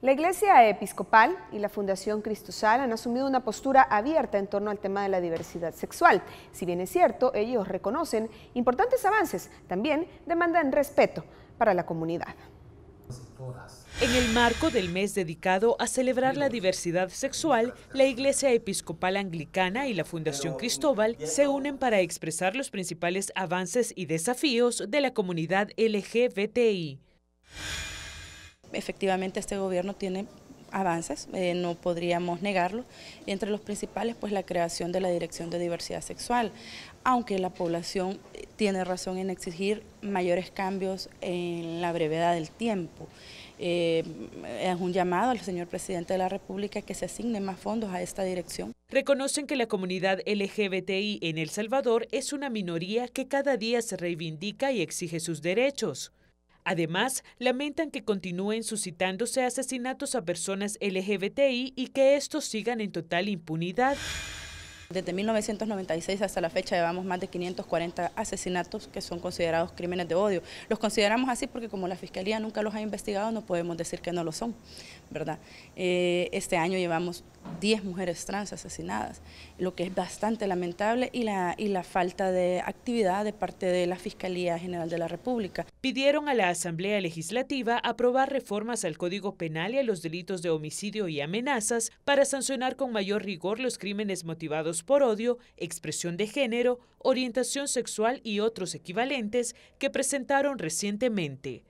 La Iglesia Episcopal y la Fundación Cristosal han asumido una postura abierta en torno al tema de la diversidad sexual. Si bien es cierto, ellos reconocen importantes avances, también demandan respeto para la comunidad. En el marco del mes dedicado a celebrar la diversidad sexual, la Iglesia Episcopal Anglicana y la Fundación Cristóbal se unen para expresar los principales avances y desafíos de la comunidad LGBTI efectivamente este gobierno tiene avances, eh, no podríamos negarlo. Entre los principales, pues la creación de la Dirección de Diversidad Sexual, aunque la población eh, tiene razón en exigir mayores cambios en la brevedad del tiempo. Eh, es un llamado al señor presidente de la República que se asigne más fondos a esta dirección. Reconocen que la comunidad LGBTI en El Salvador es una minoría que cada día se reivindica y exige sus derechos. Además, lamentan que continúen suscitándose asesinatos a personas LGBTI y que estos sigan en total impunidad. Desde 1996 hasta la fecha llevamos más de 540 asesinatos que son considerados crímenes de odio. Los consideramos así porque como la Fiscalía nunca los ha investigado, no podemos decir que no lo son, ¿verdad? Eh, este año llevamos 10 mujeres trans asesinadas, lo que es bastante lamentable y la, y la falta de actividad de parte de la Fiscalía General de la República. Pidieron a la Asamblea Legislativa aprobar reformas al Código Penal y a los delitos de homicidio y amenazas para sancionar con mayor rigor los crímenes motivados por odio, expresión de género, orientación sexual y otros equivalentes que presentaron recientemente.